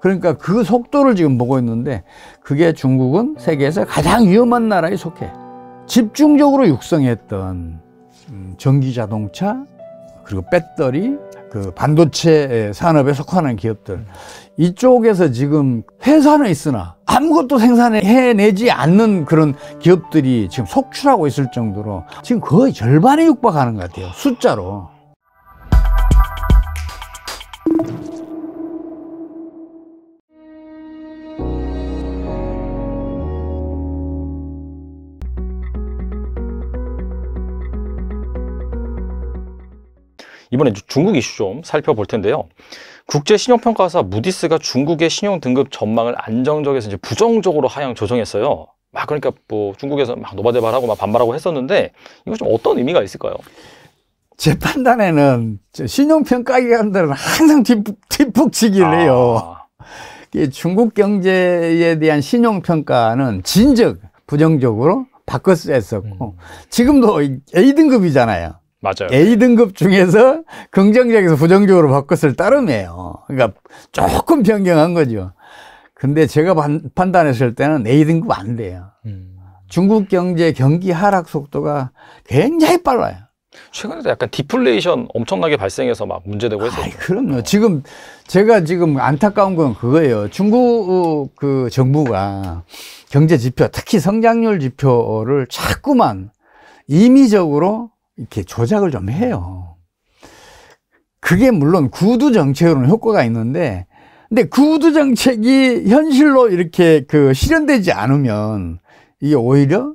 그러니까 그 속도를 지금 보고 있는데 그게 중국은 세계에서 가장 위험한 나라에 속해 집중적으로 육성했던 음, 전기 자동차 그리고 배터리 그 반도체 산업에 속하는 기업들 이쪽에서 지금 회사는 있으나 아무것도 생산해내지 않는 그런 기업들이 지금 속출하고 있을 정도로 지금 거의 절반에 육박하는 것 같아요 숫자로 이번에 중국 이슈 좀 살펴볼 텐데요. 국제 신용평가사 무디스가 중국의 신용 등급 전망을 안정적에서 이제 부정적으로 하향 조정했어요. 막 그러니까 뭐 중국에서 막 노바대발하고 막 반발하고 했었는데 이거 좀 어떤 의미가 있을까요? 제 판단에는 신용평가기관들은 항상 뒷북치기를 아. 해요. 중국 경제에 대한 신용평가는 진즉 부정적으로 바꿔서 했었고 음. 지금도 A등급이잖아요. 맞아요. A등급 중에서 긍정적에서 부정적으로 바꿨을 따름이에요. 그러니까 조금 변경한 거죠. 근데 제가 반, 판단했을 때는 A등급 안 돼요. 음. 중국 경제 경기 하락 속도가 굉장히 빨라요. 최근에도 약간 디플레이션 엄청나게 발생해서 막 문제되고 했어요. 아 그럼요. 어. 지금 제가 지금 안타까운 건 그거예요. 중국 어, 그 정부가 경제 지표, 특히 성장률 지표를 자꾸만 임의적으로 이렇게 조작을 좀 해요. 그게 물론 구두 정책으로는 효과가 있는데, 근데 구두 정책이 현실로 이렇게 그 실현되지 않으면 이게 오히려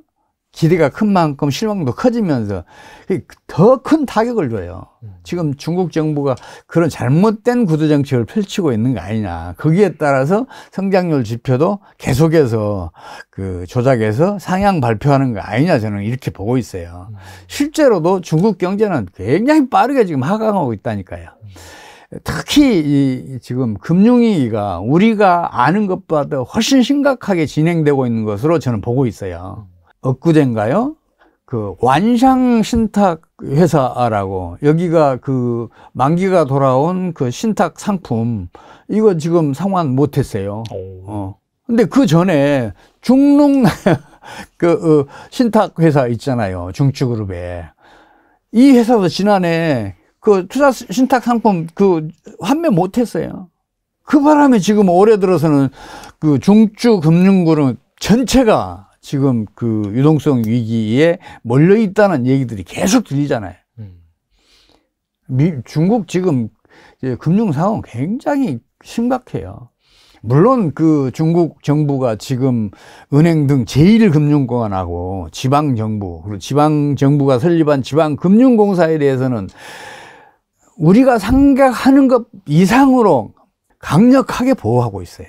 기대가 큰 만큼 실망도 커지면서 그 더 큰 타격을 줘요. 음. 지금 중국 정부가 그런 잘못된 구조 정책을 펼치고 있는 거 아니냐. 거기에 따라서 성장률 지표도 계속해서 그 조작해서 상향 발표하는 거 아니냐 저는 이렇게 보고 있어요. 음. 실제로도 중국 경제는 굉장히 빠르게 지금 하강하고 있다니까요. 특히 이 지금 금융위기가 우리가 아는 것보다 훨씬 심각하게 진행되고 있는 것으로 저는 보고 있어요. 음. 엊그젠가요? 그 완상 신탁 회사라고 여기가 그 만기가 돌아온 그 신탁 상품 이거 지금 상환 못했어요. 어. 근데 그 전에 중농 그 어, 신탁 회사 있잖아요 중추그룹에 이 회사도 지난해 그 투자 신탁 상품 그환매 못했어요. 그 바람에 지금 올해 들어서는 그 중추금융그룹 전체가 지금 그 유동성 위기에 몰려 있다는 얘기들이 계속 들리잖아요. 음. 미, 중국 지금 금융 상황 굉장히 심각해요. 물론 그 중국 정부가 지금 은행 등제일금융권하고 지방정부, 그리고 지방정부가 설립한 지방금융공사에 대해서는 우리가 상각하는것 이상으로 강력하게 보호하고 있어요.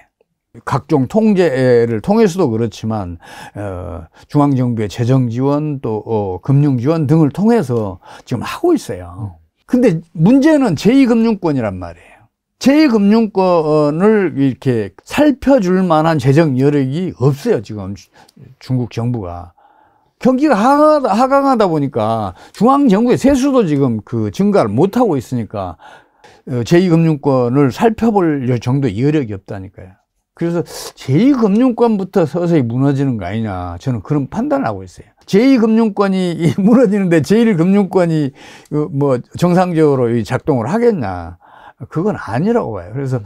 각종 통제를 통해서도 그렇지만 어, 중앙정부의 재정 지원 또 어, 금융 지원 등을 통해서 지금 하고 있어요. 음. 근데 문제는 제2금융권이란 말이에요. 제2금융권을 이렇게 살펴줄 만한 재정 여력이 없어요. 지금 중국 정부가. 경기가 하강하다, 하강하다 보니까 중앙정부의 세수도 지금 그 증가를 못하고 있으니까 어, 제2금융권을 살펴볼 정도 여력이 없다니까요. 그래서 제2금융권부터 서서히 무너지는 거 아니냐. 저는 그런 판단을 하고 있어요. 제2금융권이 무너지는데 제1금융권이 그 뭐 정상적으로 작동을 하겠냐. 그건 아니라고 봐요. 그래서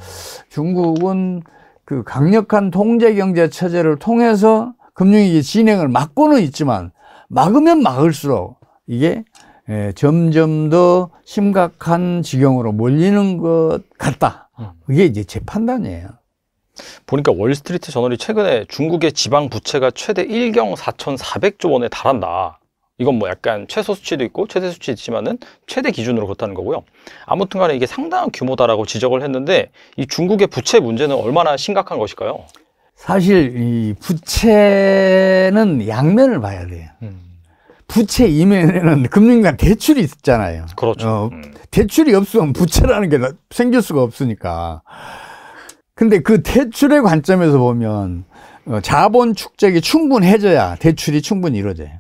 중국은 그 강력한 통제 경제 체제를 통해서 금융위기 진행을 막고는 있지만 막으면 막을수록 이게 예, 점점 더 심각한 지경으로 몰리는 것 같다. 음. 그게 이제 제 판단이에요. 보니까 월스트리트 저널이 최근에 중국의 지방 부채가 최대 1경 4,400조 원에 달한다. 이건 뭐 약간 최소 수치도 있고 최대 수치 있지만은 최대 기준으로 그렇다는 거고요. 아무튼 간에 이게 상당한 규모다라고 지적을 했는데 이 중국의 부채 문제는 얼마나 심각한 것일까요? 사실 이 부채는 양면을 봐야 돼요. 음. 부채 이면에는 금융기관 대출이 있잖아요. 그렇죠. 어, 음. 대출이 없으면 부채라는 게 생길 수가 없으니까. 근데 그 대출의 관점에서 보면 어, 자본 축적이 충분해져야 대출이 충분히 이루어져요.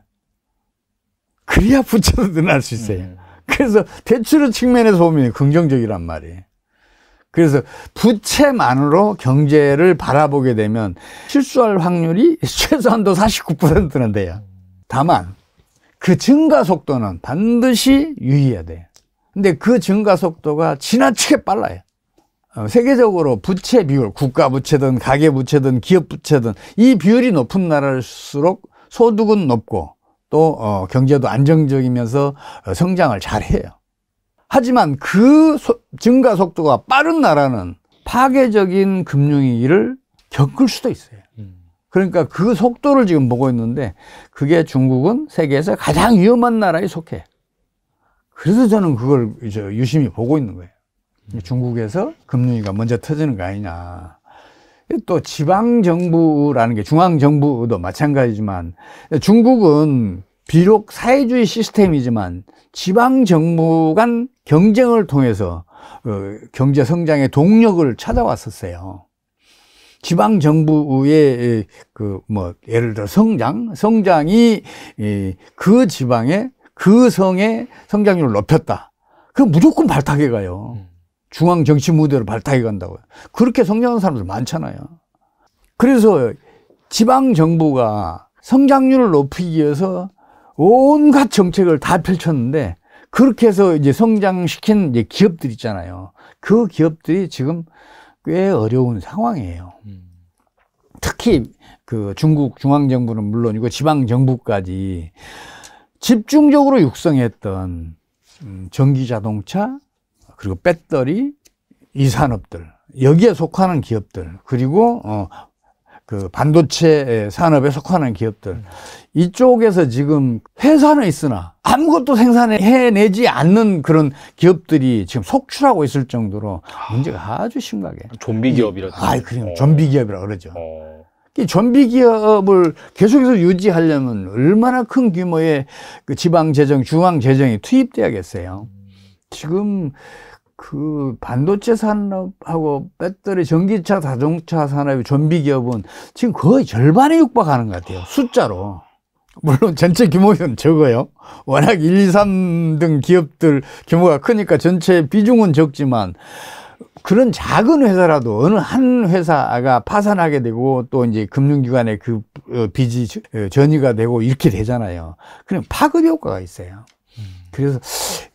그래야 부채도 늘어날 수 있어요. 네. 그래서 대출의 측면에서 보면 긍정적이란 말이에요. 그래서 부채만으로 경제를 바라보게 되면 실수할 확률이 최소한도 49%는 돼요. 다만 그 증가 속도는 반드시 유의해야 돼요. 근데 그 증가 속도가 지나치게 빨라요. 어, 세계적으로 부채 비율, 국가 부채든 가계 부채든 기업 부채든 이 비율이 높은 나라일수록 소득은 높고 또 어, 경제도 안정적이면서 어, 성장을 잘해요. 하지만 그 증가 속도가 빠른 나라는 파괴적인 금융위기를 겪을 수도 있어요. 음. 그러니까 그 속도를 지금 보고 있는데 그게 중국은 세계에서 가장 위험한 나라에 속해. 그래서 저는 그걸 이제 유심히 보고 있는 거예요. 중국에서 금융위가 먼저 터지는 거 아니냐. 또 지방정부라는 게 중앙정부도 마찬가지지만 중국은 비록 사회주의 시스템이지만 지방정부 간 경쟁을 통해서 어, 경제 성장의 동력을 찾아왔었어요. 지방 정부의 그 뭐 예를 들어 성장 성장이 그 지방의 그 성의 성장률을 높였다. 그 무조건 발탁해 가요. 음. 중앙 정치 무대로 발탁해 간다고요. 그렇게 성장하는 사람들 많잖아요. 그래서 지방 정부가 성장률을 높이기 위해서 온갖 정책을 다 펼쳤는데 그렇게 해서 이제 성장시킨 이제 기업들 있잖아요. 그 기업들이 지금 꽤 어려운 상황이에요. 특히 그 중국 중앙 정부는 물론이고 지방 정부까지 집중적으로 육성했던 음, 전기 자동차, 그리고 배터리 이 산업들 여기에 속하는 기업들 그리고 어, 그 반도체 산업에 속하는 기업들 이쪽에서 지금 회사는 있으나 아무것도 생산해내지 않는 그런 기업들이 지금 속출하고 있을 정도로 문제가 아주 심각해. 좀비 기업이라. 아, 그럼 어. 좀비 기업이라 그러죠. 어. 이 좀비 기업을 계속해서 유지하려면 얼마나 큰 규모의 그 지방 재정, 중앙 재정이 투입돼야겠어요. 지금 그 반도체 산업하고 배터리 전기차 자동차 산업의 좀비 기업은 지금 거의 절반에 육박하는 것 같아요 숫자로 물론 전체 규모는 적어요 워낙 1, 2, 3등 기업들 규모가 크니까 전체 비중은 적지만 그런 작은 회사라도 어느 한 회사가 파산하게 되고 또 이제 금융기관의 그 어, 빚이 어, 전이가 되고 이렇게 되잖아요 그럼 파급 효과가 있어요 그래서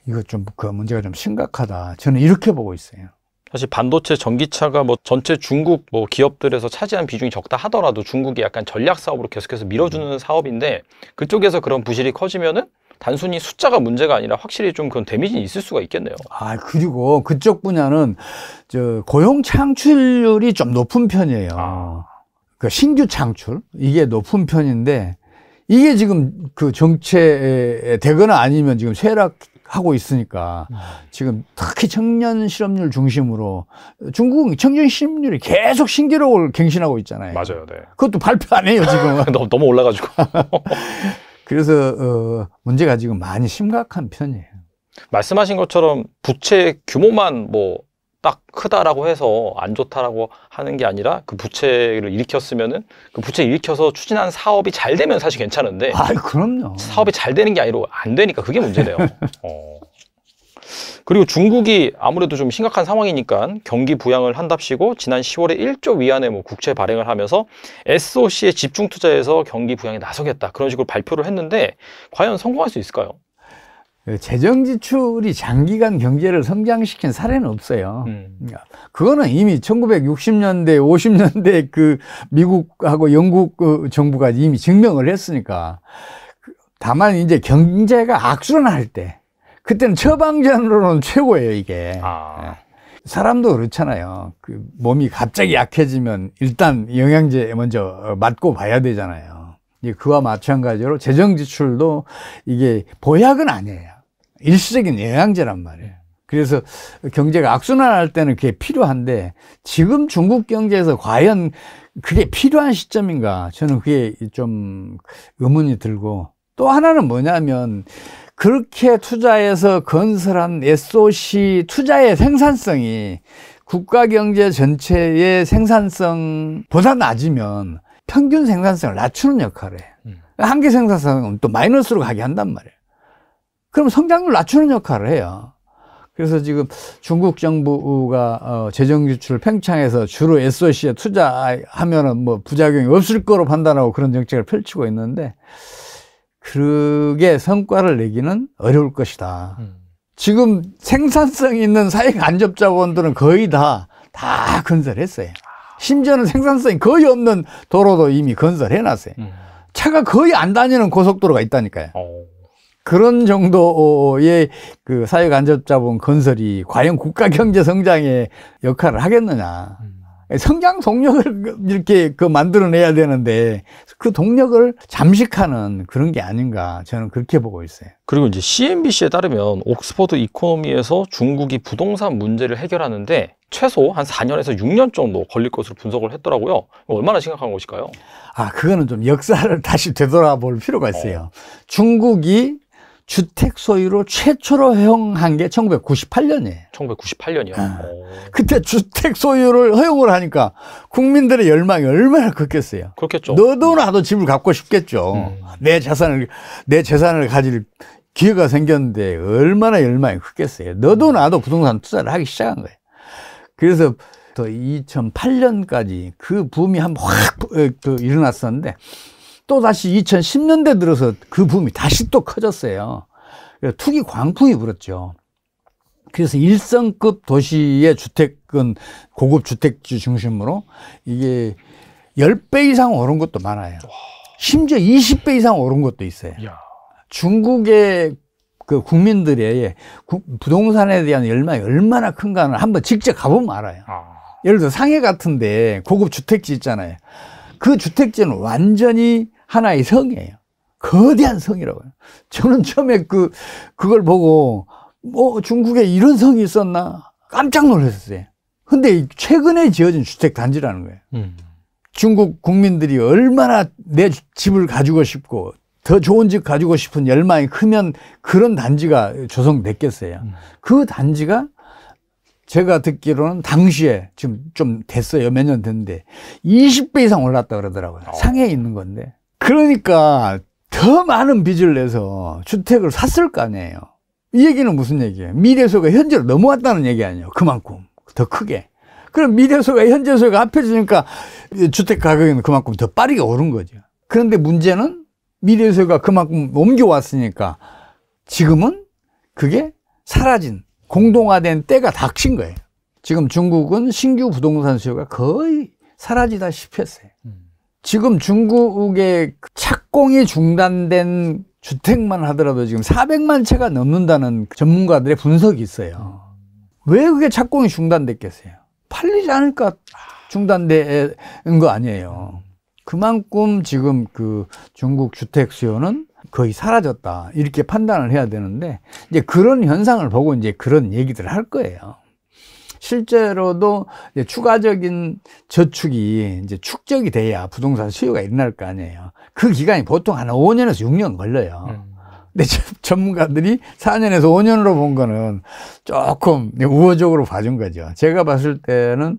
이거 좀 그 문제가 좀 심각하다. 저는 이렇게 보고 있어요. 사실 반도체 전기차가 뭐 전체 중국 뭐 기업들에서 차지한 비중이 적다 하더라도 중국이 약간 전략 사업으로 계속해서 밀어주는 음. 사업인데 그쪽에서 그런 부실이 커지면은 단순히 숫자가 문제가 아니라 확실히 좀 그런 데미지는 있을 수가 있겠네요. 아, 그리고 그쪽 분야는 저 고용 창출률이 좀 높은 편이에요. 아. 그 신규 창출 이게 높은 편인데 이게 지금 그 정체되거나 아니면 지금 쇠락하고 있으니까 지금 특히 청년 실업률 중심으로 중국 청년 실업률이 계속 신기록을 갱신하고 있잖아요. 맞아요. 네. 그것도 발표 안 해요, 지금. 너무, 너무 올라가지고. 그래서, 어, 문제가 지금 많이 심각한 편이에요. 말씀하신 것처럼 부채 규모만 뭐딱 크다라고 해서 안 좋다라고 하는 게 아니라 그 부채를 일으켰으면은 그 부채 일으켜서 추진한 사업이 잘 되면 사실 괜찮은데. 아, 그럼요. 사업이 잘 되는 게 아니라 안 되니까 그게 문제네요. 어. 그리고 중국이 아무래도 좀 심각한 상황이니까 경기 부양을 한답시고 지난 10월에 1조 위안의 뭐 국채 발행을 하면서 SOC에 집중 투자해서 경기 부양에 나서겠다 그런 식으로 발표를 했는데 과연 성공할 수 있을까요? 예, 재정 지출이 장기간 경제를 성장시킨 사례는 없어요. 음. 그거는 이미 1960년대, 50년대 그 미국하고 영국 그 정부가 이미 증명을 했으니까. 그, 다만 이제 경제가 악순환할 때 그때는 처방전으로는 최고예요, 이게. 아. 예. 사람도 그렇잖아요. 그 몸이 갑자기 약해지면 일단 영양제 먼저 어, 맞고 봐야 되잖아요. 그와 마찬가지로 재정 지출도 이게 보약은 아니에요. 일시적인 영양제란 말이에요. 그래서 경제가 악순환할 때는 그게 필요한데 지금 중국 경제에서 과연 그게 필요한 시점인가 저는 그게 좀 의문이 들고 또 하나는 뭐냐면 그렇게 투자해서 건설한 SOC 투자의 생산성이 국가 경제 전체의 생산성보다 낮으면 평균 생산성을 낮추는 역할을 해요. 음. 한계 생산성은 또 마이너스로 가게 한단 말이에요. 그럼 성장률 낮추는 역할을 해요. 그래서 지금 중국 정부가 어, 재정 지출을 팽창해서 주로 SOC에 투자하면은 뭐 부작용이 없을 거로 판단하고 그런 정책을 펼치고 있는데 그게 성과를 내기는 어려울 것이다. 음. 지금 생산성 있는 사회 간접 자원들은 거의 다 다 건설했어요. 심지어는 생산성이 거의 없는 도로도 이미 건설해놨어요. 음. 차가 거의 안 다니는 고속도로가 있다니까요. 오. 어. 그런 정도의 그 사회간접자본 건설이 과연 국가 경제 성장에 역할을 하겠느냐. 음. 성장 동력을 이렇게 그 만들어내야 되는데 그 동력을 잠식하는 그런 게 아닌가 저는 그렇게 보고 있어요. 그리고 이제 CNBC에 따르면 옥스퍼드 이코노미에서 중국이 부동산 문제를 해결하는데 최소 한 4년에서 6년 정도 걸릴 것으로 분석을 했더라고요. 얼마나 심각한 것일까요? 아, 그거는 좀 역사를 다시 되돌아볼 필요가 있어요. 어. 중국이 주택 소유로 최초로 허용한 게 1998년이에요. 1998년이요. 아. 어. 그때 주택 소유를 허용을 하니까 국민들의 열망이 얼마나 컸겠어요. 그렇겠죠. 너도 나도 집을 갖고 싶겠죠. 음. 내 재산을 내 재산을 가질 기회가 생겼는데 얼마나 열망이 컸겠어요. 너도 음. 나도 부동산 투자를 하기 시작한 거예요. 그래서 더 2008년까지 그 붐이 한 번 확 어, 그 일어났었는데 또 다시 2010년대 들어서 그 붐이 다시 또 커졌어요. 투기 광풍이 불었죠. 그래서 일성급 도시의 주택은 고급 주택지 중심으로 이게 10배 이상 오른 것도 많아요. 심지어 20배 이상 오른 것도 있어요. 중국의 그 국민들의 부동산에 대한 열망이 얼마나 큰가는 한번 직접 가보면 알아요. 아. 예를 들어 상해 같은데 고급 주택지 있잖아요. 그 주택지는 완전히 하나의 성이에요. 거대한 성이라고요. 저는 처음에 그, 그걸 보고, 뭐, 중국에 이런 성이 있었나? 깜짝 놀랐어요. 근데 최근에 지어진 주택단지라는 거예요. 음. 중국 국민들이 얼마나 내 집을 가지고 싶고, 더 좋은 집 가지고 싶은 열망이 크면 그런 단지가 조성됐겠어요. 음. 그 단지가 제가 듣기로는 당시에 지금 좀 됐어요. 몇 년 됐는데 20배 이상 올랐다 그러더라고요. 어. 상해에 있는 건데. 그러니까 더 많은 빚을 내서 주택을 샀을 거 아니에요. 이 얘기는 무슨 얘기예요? 미래소가 현재로 넘어왔다는 얘기 아니에요. 그만큼. 더 크게. 그럼 미래소가 현재소가 합해지니까 주택 가격은 그만큼 더 빠르게 오른 거죠. 그런데 문제는 미래소가 그만큼 옮겨왔으니까 지금은 그게 사라진 공동화된 때가 닥친 거예요. 지금 중국은 신규 부동산 수요가 거의 사라지다시피 했어요. 음. 지금 중국의 그 착공이 중단된 주택만 하더라도 지금 400만 채가 넘는다는 전문가들의 분석이 있어요. 왜 그게 착공이 중단됐겠어요? 팔리지 않을까 중단된 거 아니에요. 그만큼 지금 그 중국 주택 수요는 거의 사라졌다. 이렇게 판단을 해야 되는데, 이제 그런 현상을 보고 이제 그런 얘기들을 할 거예요. 실제로도 이제 추가적인 저축이 이제 축적이 돼야 부동산 수요가 일어날 거 아니에요. 그 기간이 보통 한 5년에서 6년 걸려요. 음. 근데 전문가들이 4년에서 5년으로 본 거는 조금 우호적으로 봐준 거죠. 제가 봤을 때는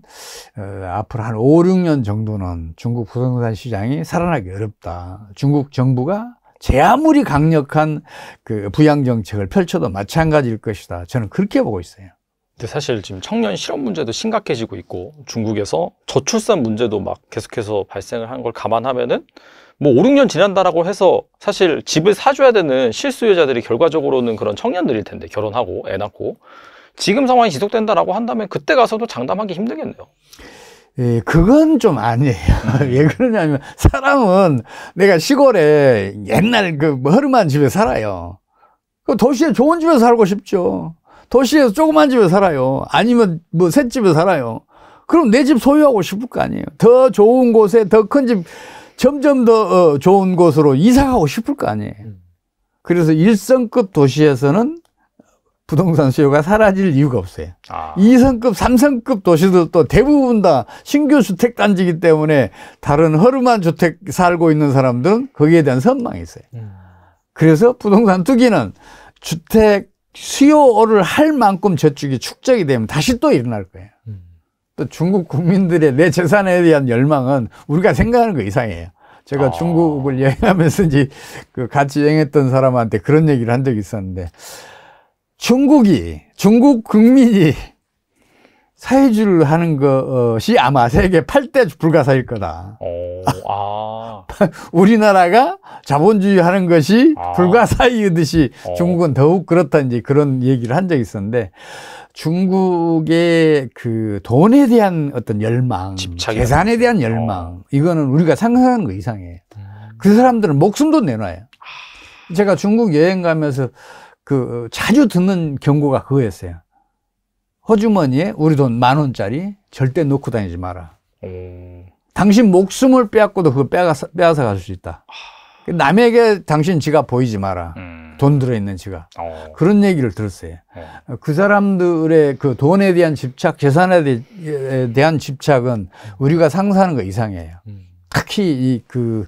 어, 앞으로 한 5, 6년 정도는 중국 부동산 시장이 살아나기 어렵다. 중국 정부가 제 아무리 강력한 그 부양 정책을 펼쳐도 마찬가지일 것이다. 저는 그렇게 보고 있어요. 근데 사실 지금 청년 실업 문제도 심각해지고 있고 중국에서 저출산 문제도 막 계속해서 발생을 한 걸 감안하면은 뭐 5, 6년 지난다라고 해서 사실 집을 사줘야 되는 실수요자들이 결과적으로는 그런 청년들일 텐데 결혼하고 애 낳고 지금 상황이 지속된다라고 한다면 그때 가서도 장담하기 힘들겠네요. 예, 그건 좀 아니에요. 왜 그러냐면 사람은 내가 시골에 옛날 그뭐 허름한 집에 살아요. 그 도시에 좋은 집에 서 살고 싶죠. 도시에서 조그만 집에 살아요. 아니면 뭐 셋집에 살아요. 그럼 내 집 소유하고 싶을 거 아니에요. 더 좋은 곳에 더 큰 집, 점점 더 어, 좋은 곳으로 이사가고 싶을 거 아니에요. 음. 그래서 일성급 도시에서는 부동산 수요가 사라질 이유가 없어요. 아. 2성급, 3성급 도시들도 대부분 다 신규 주택 단지기 이 때문에 다른 허름한 주택 살고 있는 사람들은 거기에 대한 선망이 있어요. 음. 그래서 부동산 투기는 주택 수요를 할 만큼 저축이 축적이 되면 다시 또 일어날 거예요. 음. 또 중국 국민들의 내 재산에 대한 열망은 우리가 생각하는 거 이상이에요. 제가 아. 중국을 여행하면서 이제 그 같이 여행했던 사람한테 그런 얘기를 한 적이 있었는데 중국이 중국 국민이 사회주의를 하는 것이 아마 세계 8대 불가사일 거다. 오, 어, 아. 우리나라가 자본주의 하는 것이 아. 불가사의듯이 어. 중국은 더욱 그렇다 이제 그런 얘기를 한 적이 있었는데 중국의 그 돈에 대한 어떤 열망, 집착이 계산에 대한 열망 어. 이거는 우리가 상상한 거 이상해. 음. 그 사람들은 목숨도 내놔요. 아. 제가 중국 여행 가면서 그 자주 듣는 경고가 그거였어요. 허주머니에 우리 돈 만 원짜리 절대 놓고 다니지 마라. 오. 당신 목숨을 빼앗고도 그거 빼앗아, 빼앗아 가수 있다. 하... 그 남에게 당신 지갑 보이지 마라. 음... 돈 들어있는 지갑. 오... 어. 그런 얘기를 들었어요. 네. 그 사람들의 그 돈에 대한 집착, 재산에 대한 집착은 우리가 상상하는 거 이상해요. 음... 특히 이그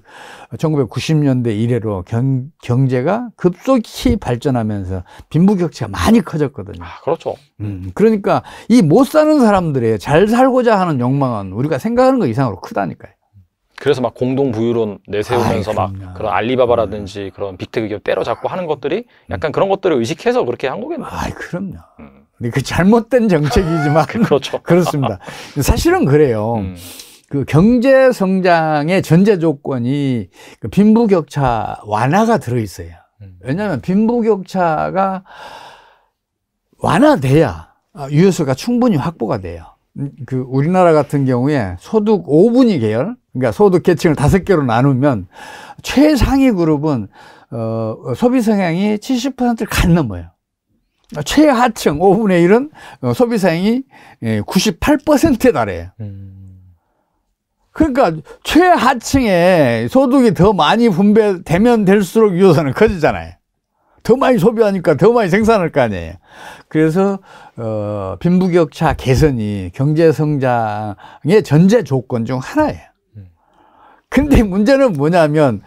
1990년대 이래로 경, 경제가 급속히 발전하면서 빈부격차가 많이 커졌거든요. 아, 그렇죠. 음, 그러니까 이 못 사는 사람들의 잘 살고자 하는 욕망은 우리가 생각하는 것 이상으로 크다니까요. 그래서 막 공동 부유론 내세우면서 아이, 막 그런 알리바바라든지 네. 그런 빅테크 기업 때려잡고 하는 음. 것들이 약간 그런 것들을 의식해서 그렇게 한 거겠네요. 아, 그럼요. 음. 그 잘못된 정책이지만 그렇죠. 그렇습니다. 사실은 그래요. 음. 그 경제 성장의 전제 조건이 그 빈부격차 완화가 들어 있어요. 음. 왜냐하면 빈부격차가 완화돼야 아, 유효수가 충분히 확보가 돼요. 음, 그 우리나라 같은 경우에 소득 5분위 계열, 그러니까 소득 계층을 다섯 개로 나누면 최상위 그룹은 어, 소비 성향이 70%를 간 넘어요. 최하층 5분의 1은 어, 소비 성향이 98%에 예, 달해요. 음. 그러니까 최하층에 소득이 더 많이 분배되면 될수록 유효선은 커지잖아요. 더 많이 소비하니까 더 많이 생산할 거 아니에요. 그래서 어, 빈부격차 개선이 경제 성장의 전제 조건 중 하나예요. 근데 문제는 뭐냐면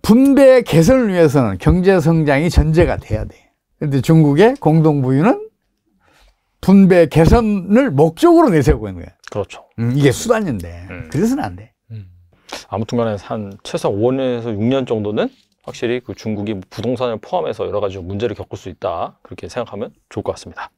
분배 개선을 위해서는 경제 성장이 전제가 돼야 돼. 요 근데 중국의 공동부유는 분배 개선을 목적으로 내세우고 있는 거예요. 그렇죠. 음, 이게 수단인데 음. 그래서는 안 돼. 음. 아무튼간에 한 최소 5년에서 6년 정도는 확실히 그 중국이 부동산을 포함해서 여러 가지 문제를 겪을 수 있다 그렇게 생각하면 좋을 것 같습니다.